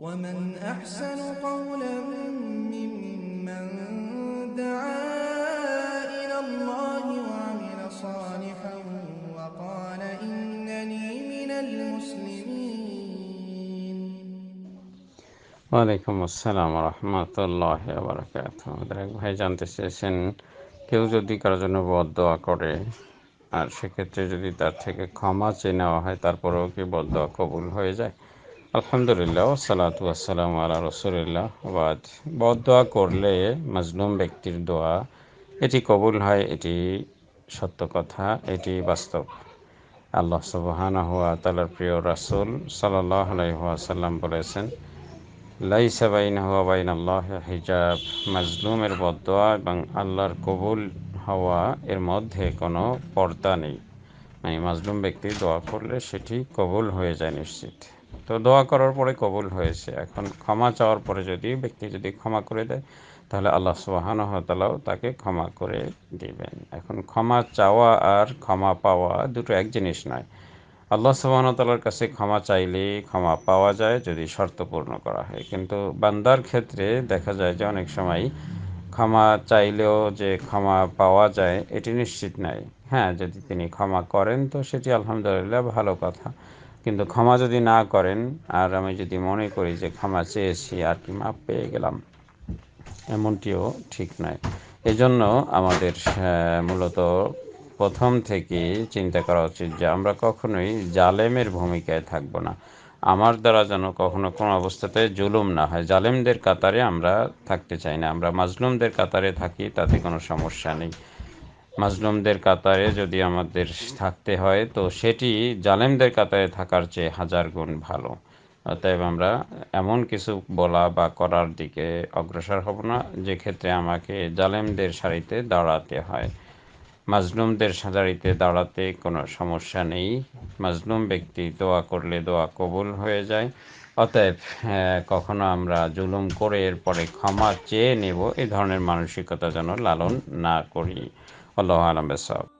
ومن أحسن قولا ممن دعا إلى الله وعمل صالحا وقال إنني من المسلمين ওয়ালাইকুম আসসালাম রহমতুল্লাহ বারকাত আমাদের এক ভাই জানতে চেয়েছেন কেউ যদি কারো জন্য বদ দোয়া করে আর সেক্ষেত্রে যদি তার থেকে ক্ষমা চেয়ে নেওয়া হয় তারপরেও কি বদ দোয়া কবুল হয়ে যায় আলহামদুলিল্লাহ সালাতু আসসালাম আল্লাহ রসুলিল্লাহ বদ দোয়া করলে মাজলুম ব্যক্তির দোয়া এটি কবুল হয় এটি সত্য কথা এটি বাস্তব আল্লাহ সুবহান হুয়া তালার প্রিয় রাসুল সাল্লাহ সাল্লাম বলেছেন লাইসাবাইন বাইন বাইন আল্লাহ হিজাব মজলুমের বদোয়া এবং আল্লাহর কবুল হওয়া এর মধ্যে কোনো পর্দা নেই মানে মাজলুম ব্যক্তি দোয়া করলে সেটি কবুল হয়ে যায় নিশ্চিত তো দোয়া করার পরে কবুল হয়েছে এখন ক্ষমা চাওয়ার পরে যদি ব্যক্তি যদি ক্ষমা করে দেয় তাহলে আল্লাহ সুবাহানহতালাও তাকে ক্ষমা করে দিবেন এখন ক্ষমা চাওয়া আর ক্ষমা পাওয়া দুটো এক জিনিস নয় আল্লাহ সুবাহতালার কাছে ক্ষমা চাইলে ক্ষমা পাওয়া যায় যদি শর্তপূর্ণ করা হয় কিন্তু বান্দার ক্ষেত্রে দেখা যায় যে অনেক সময় ক্ষমা চাইলেও যে ক্ষমা পাওয়া যায় এটি নিশ্চিত নাই হ্যাঁ যদি তিনি ক্ষমা করেন তো সেটি আলহামদুলিল্লাহ ভালো কথা কিন্তু ক্ষমা যদি না করেন আর আমি যদি মনে করি যে ক্ষমা চেয়েছি আর কি মাপ পেয়ে গেলাম এমনটিও ঠিক নয় এজন্য আমাদের মূলত প্রথম থেকে চিন্তা করা উচিত যে আমরা কখনোই জালেমের ভূমিকায় থাকব না আমার দ্বারা যেন কখনো কোনো অবস্থাতে জুলুম না হয় জালেমদের কাতারে আমরা থাকতে চাই না আমরা মাজলুমদের কাতারে থাকি তাতে কোনো সমস্যা নেই মাজলুমদের কাতারে যদি আমাদের থাকতে হয় তো সেটি জালেমদের কাতারে থাকার চেয়ে হাজার গুণ ভালো অতএব আমরা এমন কিছু বলা বা করার দিকে অগ্রসর হব না যে ক্ষেত্রে আমাকে জালেমদের সারিতে দাঁড়াতে হয় মাজলুমদের সাজারিতে দাঁড়াতে কোনো সমস্যা নেই মাজলুম ব্যক্তি দোয়া করলে দোয়া কবুল হয়ে যায় অতএব কখনো আমরা জুলুম করে এরপরে ক্ষমা চেয়ে নেব এ ধরনের মানসিকতা যেন লালন না করি الله اعلم بالصواب